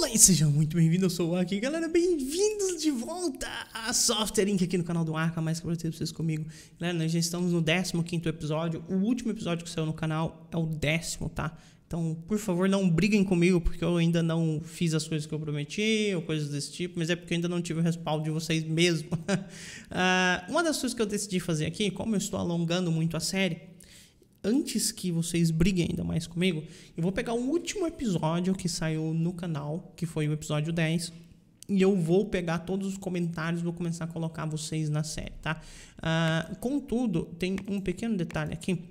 Olá e sejam muito bem-vindos, eu sou o Aki. Galera, bem-vindos de volta a Software Inc. aqui no canal do Arca, mais que pra vocês comigo. Galera, nós já estamos no 15 episódio, o último episódio que saiu no canal é o décimo, tá? Então, por favor, não briguem comigo, porque eu ainda não fiz as coisas que eu prometi, ou coisas desse tipo, mas é porque eu ainda não tive o respaldo de vocês mesmo. uh, uma das coisas que eu decidi fazer aqui, como eu estou alongando muito a série, antes que vocês briguem ainda mais comigo, eu vou pegar o último episódio que saiu no canal, que foi o episódio 10. E eu vou pegar todos os comentários, vou começar a colocar vocês na série, tá? Uh, contudo, tem um pequeno detalhe aqui.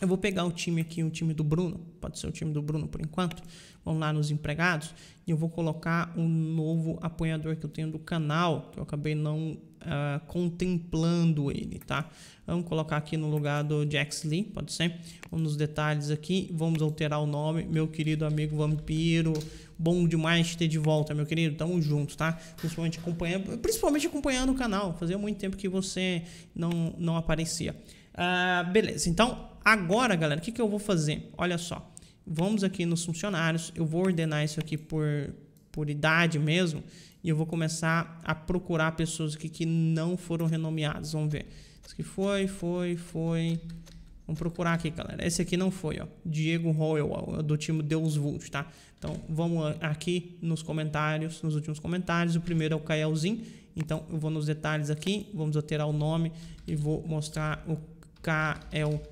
Eu vou pegar o time aqui, o time do Bruno, pode ser o time do Bruno por enquanto. Vamos lá nos empregados e eu vou colocar um novo apoiador que eu tenho do canal, que eu acabei não uh, contemplando ele, tá? Vamos colocar aqui no lugar do Jax Lee, pode ser? Um dos detalhes aqui, vamos alterar o nome, meu querido amigo vampiro, bom demais ter de volta, meu querido, tamo junto, tá? Principalmente acompanhando, principalmente acompanhando o canal, fazia muito tempo que você não, não aparecia. Uh, beleza, então agora, galera, o que, que eu vou fazer? Olha só, vamos aqui nos funcionários, eu vou ordenar isso aqui por, por idade mesmo, e eu vou começar a procurar pessoas aqui que não foram renomeadas. Vamos ver. Esse aqui foi, foi, foi. Vamos procurar aqui, galera. Esse aqui não foi, ó. Diego Royal, do time Deus Vult, tá? Então, vamos aqui nos comentários, nos últimos comentários. O primeiro é o Kaelzinho. Então, eu vou nos detalhes aqui, vamos alterar o nome e vou mostrar o Kael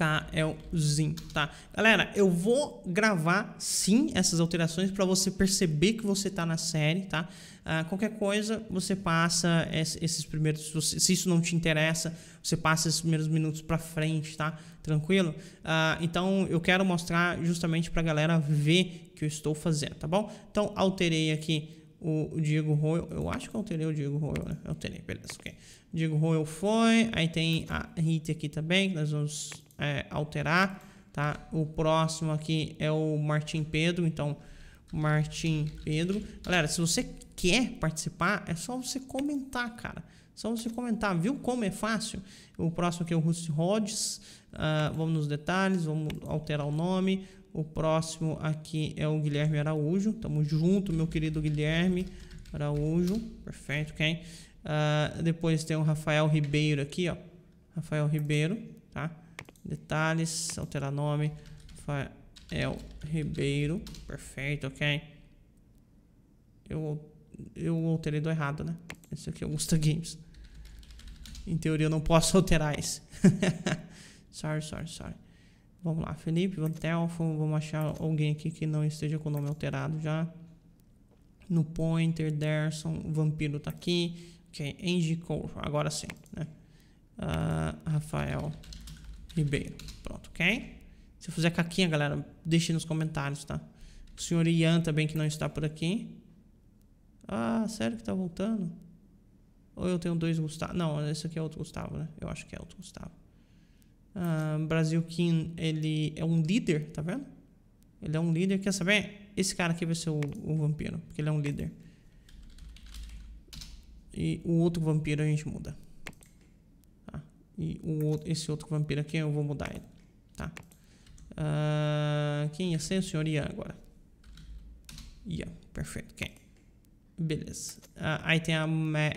KLzinho, é tá? Galera, eu vou gravar sim essas alterações para você perceber que você está na série, tá? Ah, qualquer coisa, você passa esses primeiros. Se isso não te interessa, você passa esses primeiros minutos para frente, tá? Tranquilo? Ah, então, eu quero mostrar justamente para a galera ver que eu estou fazendo, tá bom? Então, alterei aqui o, Diego Royal. Eu acho que alterei o Diego Royal, né? Alterei, beleza, ok. Diego Royal foi. Aí tem a Rita aqui também, que nós vamos é, alterar, tá? O próximo aqui é o Martim Pedro, então Martim Pedro. Galera, se você quer participar, é só você comentar, cara. só você comentar, viu como é fácil? O próximo aqui é o Rusty Rhodes. Uh, vamos nos detalhes, vamos alterar o nome. O próximo aqui é o Guilherme Araújo. Tamo junto, meu querido Guilherme Araújo. Perfeito, ok? Uh, depois tem o Rafael Ribeiro aqui, ó. Rafael Ribeiro, tá? detalhes, alterar nome, Fael Ribeiro, perfeito, ok. Eu, eu alterei do errado, né? Esse aqui é o Gusta Games. Em teoria eu não posso alterar esse. sorry, sorry, sorry. Vamos lá, Felipe Telfo, vamos achar alguém aqui que não esteja com o nome alterado já. No Pointer, Derson, Vampiro tá aqui. Ok, Angie Cole, agora sim, né? Uh, Rafael Ribeiro. Pronto, ok? Se eu fizer caquinha, galera, deixe nos comentários, tá? O senhor Ian também, que não está por aqui. Ah, sério que tá voltando? Ou eu tenho dois Gustavo? Não, esse aqui é outro Gustavo, né? Eu acho que é outro Gustavo. Ah, Brasil Kim, ele é um líder, tá vendo? Ele é um líder. Quer saber? Esse cara aqui vai ser o, o vampiro, porque ele é um líder. E o outro vampiro a gente muda. E o outro, esse outro vampiro aqui eu vou mudar ele, tá? Uh, quem ia ser o senhor Ian agora? Ian, perfeito, quem? Beleza. Uh, aí tem a, Ma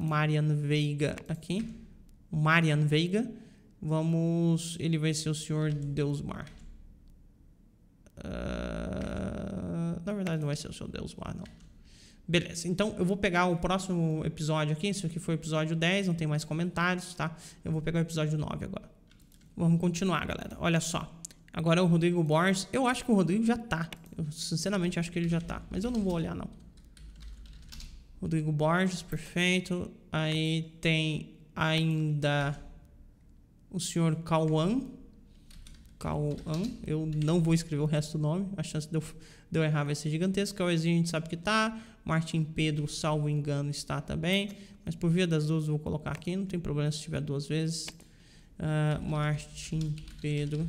Marian Veiga aqui. Marian Veiga. Vamos... Ele vai ser o senhor Deusmar. Uh, na verdade não vai ser o senhor Deusmar, não. Beleza, então eu vou pegar o próximo episódio aqui. Isso aqui foi o episódio 10, não tem mais comentários, tá? Eu vou pegar o episódio 9 agora. Vamos continuar, galera. Olha só. Agora é o Rodrigo Borges. Eu acho que o Rodrigo já tá. Eu sinceramente acho que ele já tá. Mas eu não vou olhar, não. Rodrigo Borges, perfeito. Aí tem ainda o senhor Cauã. Cauan. Eu não vou escrever o resto do nome. A chance de eu, de eu errar vai ser gigantesca. O Ezinho a gente sabe que tá. Martin Pedro, salvo engano, está também. Mas por via das duas, vou colocar aqui. Não tem problema se tiver duas vezes. Uh, Pedro,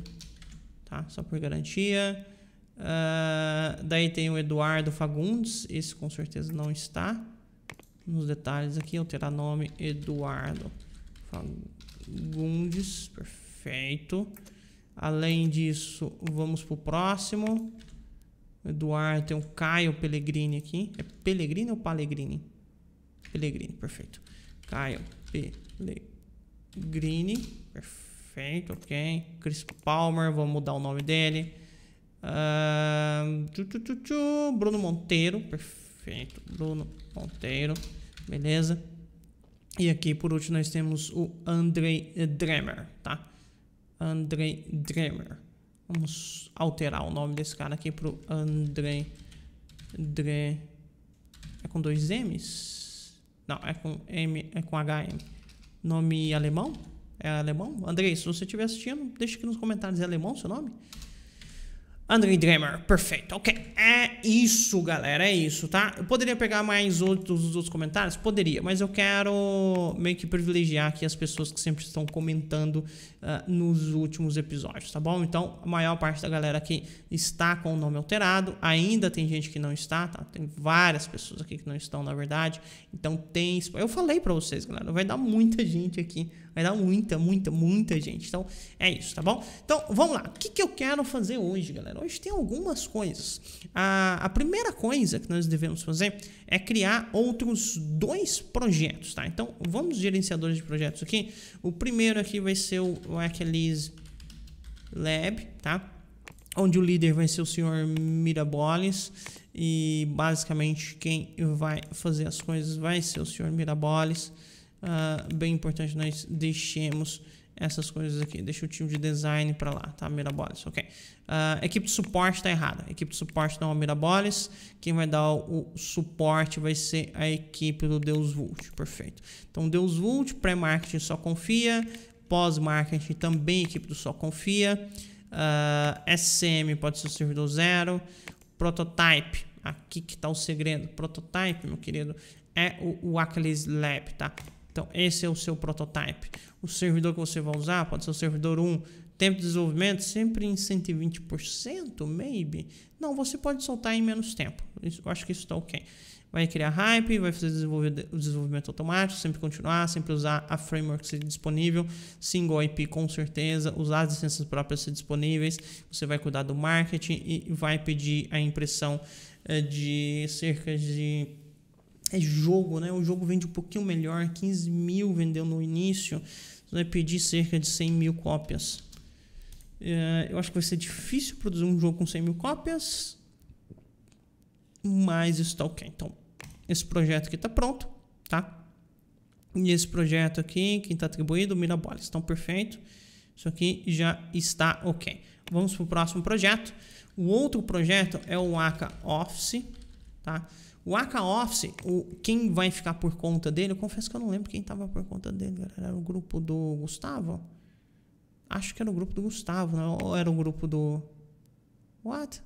tá? Só por garantia. Uh, daí tem o Eduardo Fagundes. Esse com certeza não está. Nos detalhes aqui, alterar nome Eduardo Fagundes. Perfeito. Além disso, vamos pro próximo. Eduardo, tem o Caio Pellegrini aqui. É Pellegrini ou Palegrini? Pellegrini, perfeito. Caio Pellegrini, perfeito, ok. Chris Palmer, vamos mudar o nome dele. Uh, tchu, tchu, tchu, Bruno Monteiro, perfeito. Bruno Monteiro, beleza. E aqui, por último, nós temos o Andrei Dremer, tá? Andrei Dremer. Vamos alterar o nome desse cara aqui o Andrei Dre... É com dois M's? Não, é com M, é com HM. Nome alemão? É alemão? Andrei, se você estiver assistindo, deixa aqui nos comentários. É alemão seu nome? Android Dremer, perfeito, ok. É isso, galera, é isso, tá? Eu poderia pegar mais outros, outros comentários? Poderia, mas eu quero meio que privilegiar aqui as pessoas que sempre estão comentando uh, nos últimos episódios, tá bom? Então, a maior parte da galera aqui está com o nome alterado, ainda tem gente que não está, tá? Tem várias pessoas aqui que não estão, na verdade. Então, tem... Eu falei pra vocês, galera, vai dar muita gente aqui Vai dar muita, muita, muita gente. Então, é isso, tá bom? Então, vamos lá. O que, que eu quero fazer hoje, galera? Hoje tem algumas coisas. A, a primeira coisa que nós devemos fazer é criar outros dois projetos, tá? Então, vamos gerenciadores de projetos aqui. O primeiro aqui vai ser o, o Lab, tá? Onde o líder vai ser o senhor Mirabolis. e basicamente quem vai fazer as coisas vai ser o senhor Miraboles uh, bem importante nós deixemos essas coisas aqui. Deixa o time de design para lá, tá? Mirabolis, ok. Uh, equipe de suporte tá errada. Equipe de suporte não é o Mirabolis. Quem vai dar o, o suporte vai ser a equipe do Deus Vult, perfeito. Então, Deus Vult, pré-marketing só confia. Pós-marketing também equipe do só confia. Uh, ah, SCM pode ser o servidor zero. Prototype, aqui que tá o segredo. Prototype, meu querido, é o, o Achilles Lab, tá? Então, esse é o seu prototype. O servidor que você vai usar pode ser o servidor 1. Tempo de desenvolvimento sempre em 120%, maybe. Não, você pode soltar em menos tempo. eu acho que isso está ok. Vai criar hype, vai fazer o desenvolvimento automático, sempre continuar, sempre usar a framework disponível, single IP com certeza, usar as licenças próprias disponíveis. Você vai cuidar do marketing e vai pedir a impressão eh, de cerca de é jogo, né? O jogo vende um pouquinho melhor, 15 mil vendeu no início, você vai pedir cerca de 100 mil cópias. É, eu acho que vai ser difícil produzir um jogo com 100 mil cópias, mas está ok. Então, esse projeto aqui está pronto, tá? E esse projeto aqui, quem está atribuído, Mirabolis, estão perfeito. Isso aqui já está ok. Vamos para o próximo projeto. O outro projeto é o Aka Office, tá? O Aka Office, o, quem vai ficar por conta dele, eu confesso que eu não lembro quem estava por conta dele, galera. Era o grupo do Gustavo? Acho que era o grupo do Gustavo, né? Ou era o grupo do. What?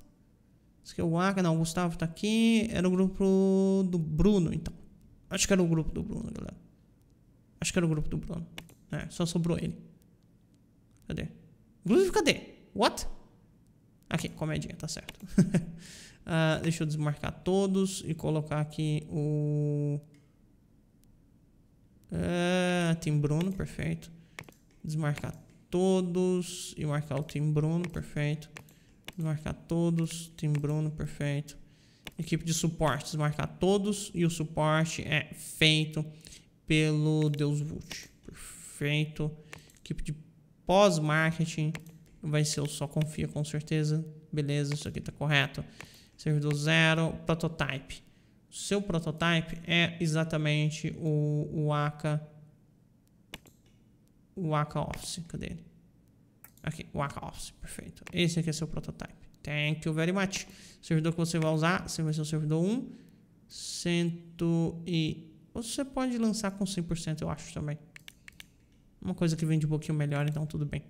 acho que é o Aka, não, o Gustavo tá aqui. Era o grupo do Bruno, então. Acho que era o grupo do Bruno, galera. Acho que era o grupo do Bruno. É, só sobrou ele. Cadê? Inclusive, cadê? What? Aqui, comedinha, tá certo. Uh, deixa eu desmarcar todos e colocar aqui o. Uh, Tim Bruno, perfeito. Desmarcar todos e marcar o Tim Bruno, perfeito. Desmarcar todos, Tim Bruno, perfeito. Equipe de suporte, desmarcar todos e o suporte é feito pelo Deus Vult. Perfeito. Equipe de pós-marketing vai ser o só confia com certeza. Beleza, isso aqui tá correto servidor zero, prototype. Seu prototype é exatamente o, o Aka o Aka Office, cadê ele? Aqui, o Aka Office, perfeito. Esse aqui é seu prototype. Thank you very much. servidor que você vai usar, você vai ser o servidor 1, cento e... Você pode lançar com 100%, eu acho também. Uma coisa que vende um pouquinho melhor, então tudo bem.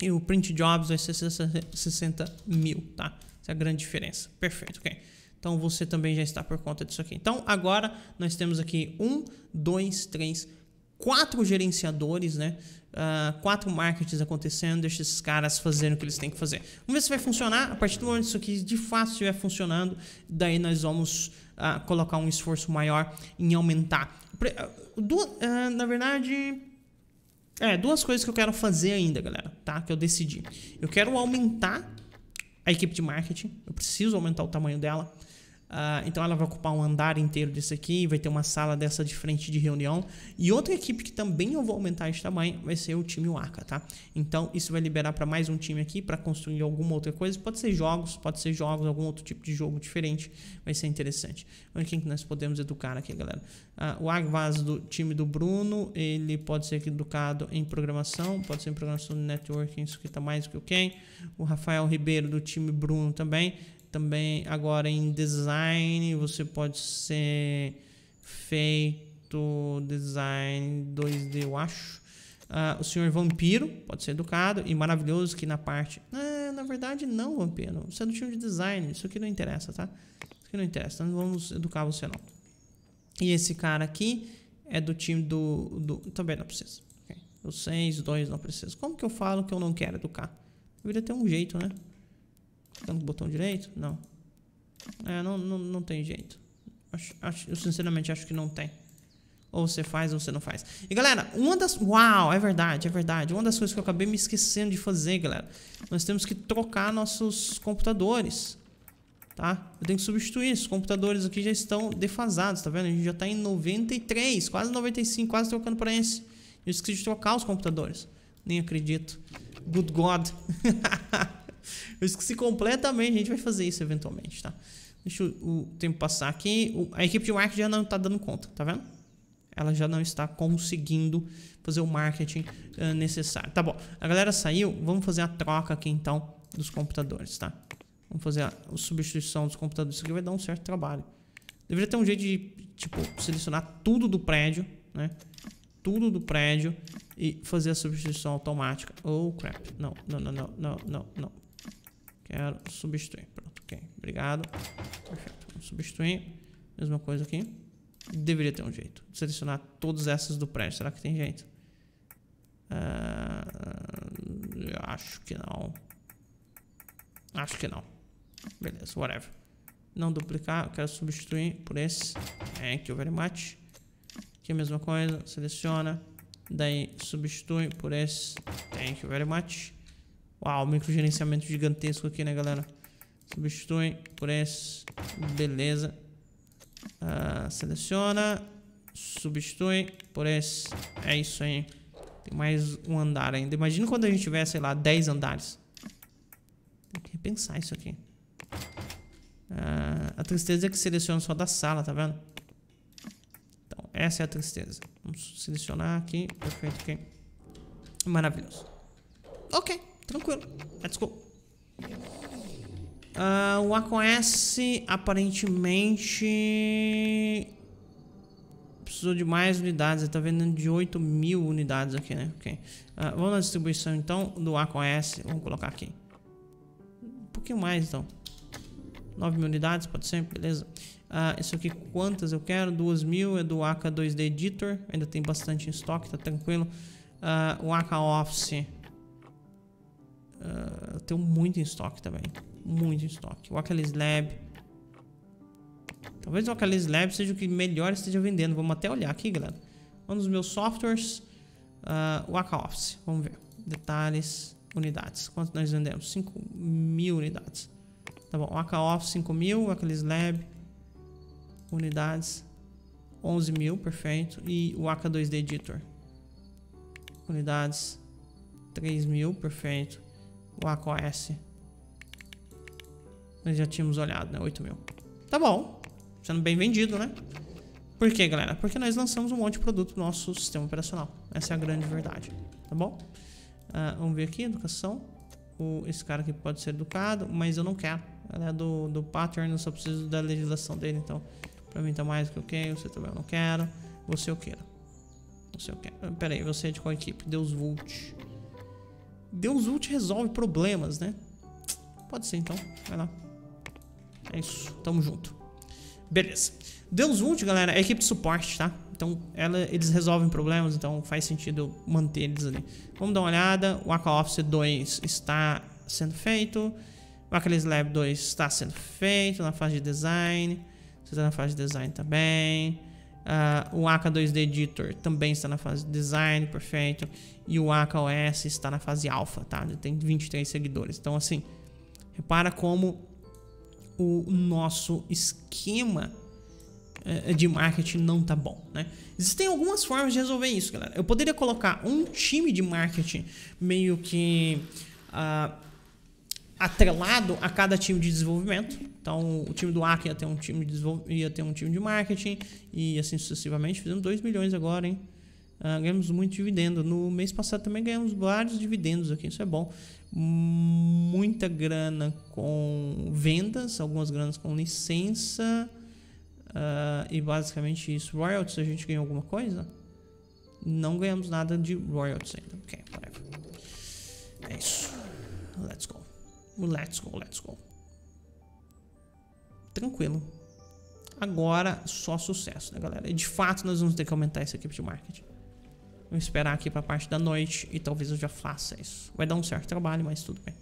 E o print jobs vai ser 60 mil, tá? Essa é a grande diferença. Perfeito, ok. Então você também já está por conta disso aqui. Então agora nós temos aqui um, dois, três, quatro gerenciadores, né? Uh, quatro markets acontecendo, deixa esses caras fazendo o que eles têm que fazer. Vamos ver se vai funcionar. A partir do momento que isso aqui de fato estiver funcionando, daí nós vamos uh, colocar um esforço maior em aumentar. uh, na verdade, é, duas coisas que eu quero fazer ainda, galera, tá? Que eu decidi. Eu quero aumentar a equipe de marketing, eu preciso aumentar o tamanho dela. Uh, então ela vai ocupar um andar inteiro desse aqui, vai ter uma sala dessa de frente de reunião. E outra equipe que também eu vou aumentar esse tamanho vai ser o time Waka, tá? Então isso vai liberar para mais um time aqui para construir alguma outra coisa. Pode ser jogos, pode ser jogos, algum outro tipo de jogo diferente. Vai ser interessante. Olha quem que nós podemos educar aqui, galera. Uh, o Agvaz do time do Bruno, ele pode ser educado em programação, pode ser em programação de networking, isso aqui tá mais do que quem. O Rafael Ribeiro do time Bruno também também agora em design você pode ser feito design 2D, eu acho. Uh, o senhor vampiro pode ser educado e maravilhoso que na parte. na verdade, não, vampiro. Você é do time de design. Isso aqui não interessa, tá? Isso aqui não interessa. Não vamos educar você, não. E esse cara aqui é do time do. do... Também não precisa. Okay. Os 6, não precisa. Como que eu falo que eu não quero educar? Deveria ter um jeito, né? Clicando o botão direito? Não. É, não, não, não tem jeito. Acho, acho, eu sinceramente acho que não tem. Ou você faz ou você não faz. E galera, uma das. Uau, é verdade, é verdade. Uma das coisas que eu acabei me esquecendo de fazer, galera. Nós temos que trocar nossos computadores. Tá? Eu tenho que substituir. Os computadores aqui já estão defasados, tá vendo? A gente já está em 93, quase 95, quase trocando para esse. Eu esqueci de trocar os computadores. Nem acredito. Good God. Eu esqueci completamente, a gente vai fazer isso eventualmente, tá? Deixa o tempo passar aqui. A equipe de marketing já não está dando conta, tá vendo? Ela já não está conseguindo fazer o marketing uh, necessário. Tá bom, a galera saiu. Vamos fazer a troca aqui então dos computadores, tá? Vamos fazer a, substituição dos computadores. Isso aqui vai dar um certo trabalho. Deveria ter um jeito de, tipo, selecionar tudo do prédio, né? Tudo do prédio e fazer a substituição automática. Oh, crap. não, não, não, não, não, não. Quero substituir. Pronto, ok. Obrigado. Perfeito. Vamos substituir. Mesma coisa aqui. Deveria ter um jeito. Selecionar todas essas do prédio. Será que tem jeito? Uh, acho que não. Acho que não. Beleza, whatever. Não duplicar, eu quero substituir por esse. Thank you very much. Aqui a mesma coisa, seleciona. Daí substitui por esse. Thank you very much. Uau, microgerenciamento gigantesco aqui, né, galera? Substitui por esse. Beleza. Ah, seleciona. Substitui por esse. É isso aí. Tem mais um andar ainda. Imagina quando a gente tiver, sei lá, 10 andares. Tem que repensar isso aqui. Ah, a tristeza é que seleciona só da sala, tá vendo? Então, essa é a tristeza. Vamos selecionar aqui. Perfeito, ok. Maravilhoso. Ok. Tranquilo. Let's go. Uh, o ACOS aparentemente precisou de mais unidades. Ele tá vendendo de 8 mil unidades aqui, né? Ok. Uh, vamos na distribuição então do ACOS. Vamos colocar aqui. Um pouquinho mais então. 9 mil unidades, pode ser, beleza. Uh, isso aqui quantas eu quero? 2 mil é do AK 2D Editor. Ainda tem bastante em estoque, tá tranquilo. Ah, o AK Office ah, tenho muito em estoque também. Muito em estoque. O Oculus Lab. Talvez o Oculus Lab seja o que melhor esteja vendendo. Vamos até olhar aqui, galera. Um dos meus softwares. Uh, o Office. Vamos ver. Detalhes. Unidades. Quanto nós vendemos? 5 mil unidades. Tá bom. O Office 5 mil. O Lab. Unidades. 11 mil. Perfeito. E o AK2D Editor. Unidades. 3 mil. Perfeito o AcoS. Nós já tínhamos olhado, né? 8 mil. Tá bom. Sendo bem vendido, né? Por quê, galera? Porque nós lançamos um monte de produto no nosso sistema operacional. Essa é a grande verdade, tá bom? Uh, vamos ver aqui, educação. O, esse cara aqui pode ser educado, mas eu não quero. Ela é do, do pattern, eu só preciso da legislação dele, então... Pra mim tá mais do que eu você também eu não quero. Você eu é quero. Você eu é quero. Pera aí, você é de qual equipe? Deus Vult. Deus ult resolve problemas, né? Pode ser então, vai lá. É isso, tamo junto. Beleza. Deus ult, galera, é equipe de suporte, tá? Então ela, eles resolvem problemas, então faz sentido manter eles ali. Vamos dar uma olhada. O Aqua Office 2 está sendo feito. O Aqualis Lab 2 está sendo feito na fase de design. Você está na fase de design também. Uh, o Aka 2D Editor também está na fase design, perfeito. E o Aka OS está na fase alfa, tá? Ele tem 23 seguidores. Então, assim, repara como o nosso esquema eh, de marketing não tá bom, né? Existem algumas formas de resolver isso, galera. Eu poderia colocar um time de marketing meio que uh, atrelado a cada time de desenvolvimento. Então, o time do Acre ia ter um time de, ia ter um time de marketing e assim sucessivamente. Fizemos 2 milhões agora, hein? Uh, ganhamos muito dividendo. No mês passado também ganhamos vários dividendos aqui, isso é bom. Muita grana com vendas, algumas granas com licença. Uh, e basicamente isso. Royalties, a gente ganhou alguma coisa? Não ganhamos nada de royalties ainda. Ok, whatever. É isso. Let's go. Let's go, let's go. Tranquilo. Agora só sucesso, né, galera? E de fato, nós vamos ter que aumentar essa equipe de marketing. Vamos esperar aqui pra parte da noite e talvez eu já faça isso. Vai dar um certo trabalho, mas tudo bem.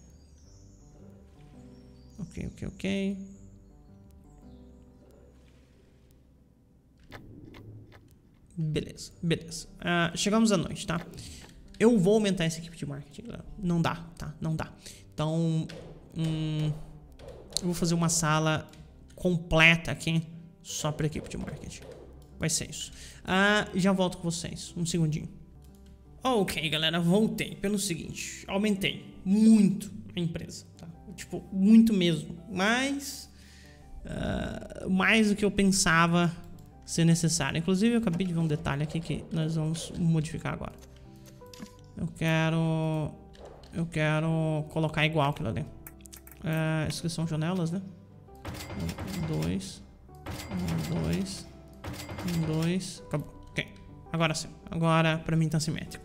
Ok, ok, ok. Beleza, beleza. Uh, chegamos à noite, tá? Eu vou aumentar essa equipe de marketing, galera. Não dá, tá? Não dá. Então, hum, eu vou fazer uma sala completa aqui só para equipe de marketing. Vai ser isso. Ah, já volto com vocês. Um segundinho. Ok, galera, voltei. Pelo seguinte, aumentei muito a empresa, tá? Tipo, muito mesmo. Mas, uh, mais do que eu pensava ser necessário. Inclusive, eu acabei de ver um detalhe aqui que nós vamos modificar agora. Eu quero eu quero colocar igual aquilo ali. É, isso que são janelas, né? Um, dois. Um, dois. Um, dois. Acabou. Ok. Agora sim. Agora pra mim tá simétrico.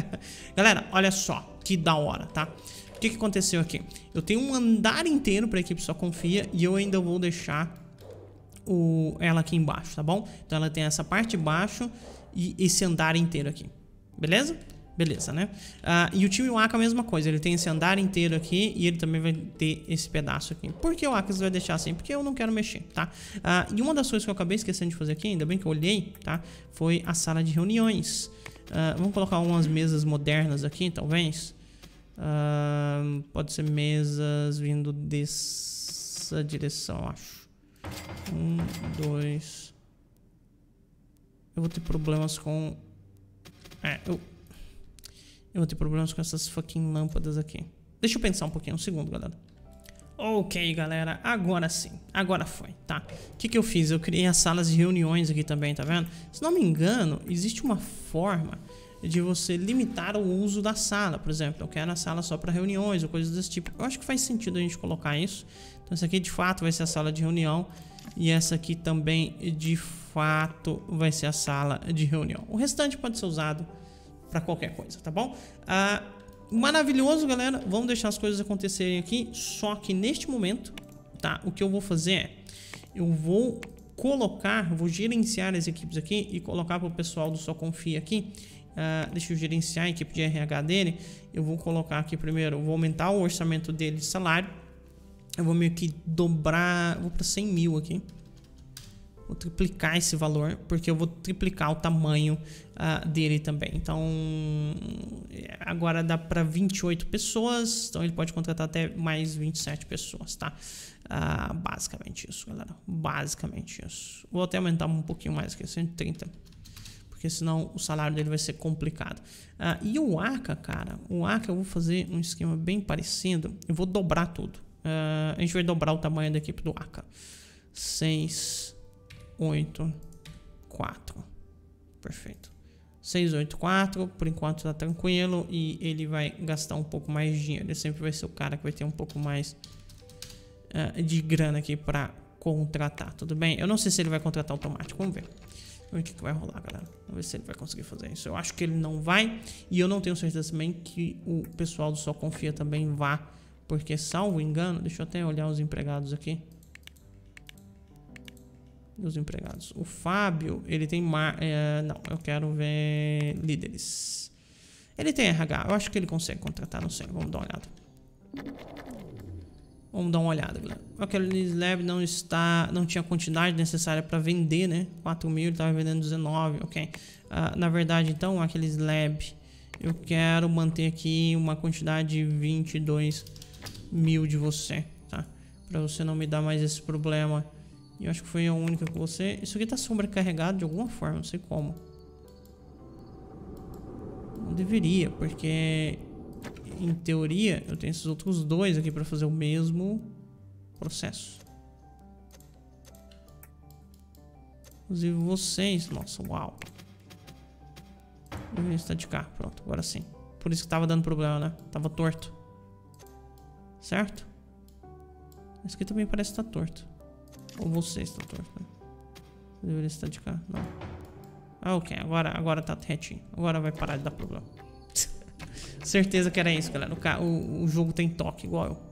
Galera, olha só. Que da hora, tá? O que, que aconteceu aqui? Eu tenho um andar inteiro pra equipe só confia e eu ainda vou deixar o, ela aqui embaixo, tá bom? Então ela tem essa parte de baixo e esse andar inteiro aqui. Beleza? Beleza, né? Ah, e o time Waka é a mesma coisa, ele tem esse andar inteiro aqui e ele também vai ter esse pedaço aqui. Por que o Waka vai deixar assim? Porque eu não quero mexer, tá? Ah, e uma das coisas que eu acabei esquecendo de fazer aqui, ainda bem que eu olhei, tá? Foi a sala de reuniões. Uh, vamos colocar umas mesas modernas aqui, talvez. pode ser mesas vindo dessa direção, acho. Um, dois... Eu vou ter problemas com... É, eu eu vou ter problemas com essas fucking lâmpadas aqui. Deixa eu pensar um pouquinho, um segundo, galera. Ok, galera, agora sim. Agora foi, tá? O que, que eu fiz? Eu criei as salas de reuniões aqui também, tá vendo? Se não me engano, existe uma forma de você limitar o uso da sala. Por exemplo, eu quero a sala só para reuniões ou coisas desse tipo. Eu acho que faz sentido a gente colocar isso. Então, essa aqui de fato vai ser a sala de reunião. E essa aqui também de fato vai ser a sala de reunião. O restante pode ser usado para qualquer coisa, tá bom? Ah, maravilhoso, galera. Vamos deixar as coisas acontecerem aqui. Só que neste momento, tá? O que eu vou fazer é... Eu vou colocar, vou gerenciar as equipes aqui e colocar para o pessoal do Só Confia aqui. Uh, deixa eu gerenciar a equipe de RH dele. Eu vou colocar aqui primeiro, vou aumentar o orçamento dele de salário. Eu vou meio que dobrar, vou para 100 mil aqui. Vou triplicar esse valor, porque eu vou triplicar o tamanho uh, dele também. Então, agora dá para 28 pessoas, então ele pode contratar até mais 27 pessoas, tá? Uh, basicamente isso, galera. Basicamente isso. Vou até aumentar um pouquinho mais aqui, é 130. Porque senão o salário dele vai ser complicado. Uh, e o ACA, cara, o ACA eu vou fazer um esquema bem parecido. Eu vou dobrar tudo. a gente vai dobrar o tamanho da equipe do ACA. 6... 8, 4. Perfeito. 684, por enquanto tá tranquilo e ele vai gastar um pouco mais de dinheiro. Ele sempre vai ser o cara que vai ter um pouco mais uh, de grana aqui para contratar, tudo bem? Eu não sei se ele vai contratar automático, vamos ver. Vamos ver o que, que vai rolar, galera. Vamos ver se ele vai conseguir fazer isso. Eu acho que ele não vai e eu não tenho certeza também que o pessoal do Só Confia também vá, porque salvo engano, deixa eu até olhar os empregados aqui dos empregados. O Fábio, ele tem. mar, é, não, eu quero ver líderes. Ele tem RH. Eu acho que ele consegue contratar, não sei. Vamos dar uma olhada. Vamos dar uma olhada, galera. Aquele Lab não está, não tinha a quantidade necessária para vender, né? 4 mil, ele estava vendendo 19, ok. Uh, na verdade, então, aqueles Lab, eu quero manter aqui uma quantidade de 22 mil de você, tá? Para você não me dar mais esse problema e eu acho que foi a única que você... Isso aqui tá sobrecarregado de alguma forma, não sei como. Não deveria, porque... Em teoria, eu tenho esses outros dois aqui pra fazer o mesmo processo. Inclusive vocês... Nossa, uau. Ele está de cá. Pronto, agora sim. Por isso que tava dando problema, né? Tava torto. Certo? Esse aqui também parece estar tá torto. Ou vocês, doutor? Deveria estar de cá. Não. Ah, ok. Agora, agora tá retinho. Agora vai parar de dar problema. Certeza que era isso, galera. O, o, o jogo tem toque, igual eu.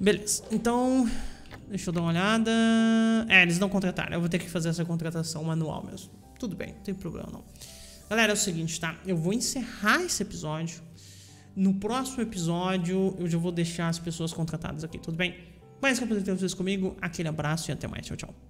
Beleza. Então, deixa eu dar uma olhada. É, eles não contrataram. Eu vou ter que fazer essa contratação manual mesmo. Tudo bem, não tem problema não. Galera, é o seguinte, tá? Eu vou encerrar esse episódio. No próximo episódio, eu já vou deixar as pessoas contratadas aqui, tudo bem? Mais compartilhe vocês comigo. Aquele abraço e até mais. Tchau, tchau.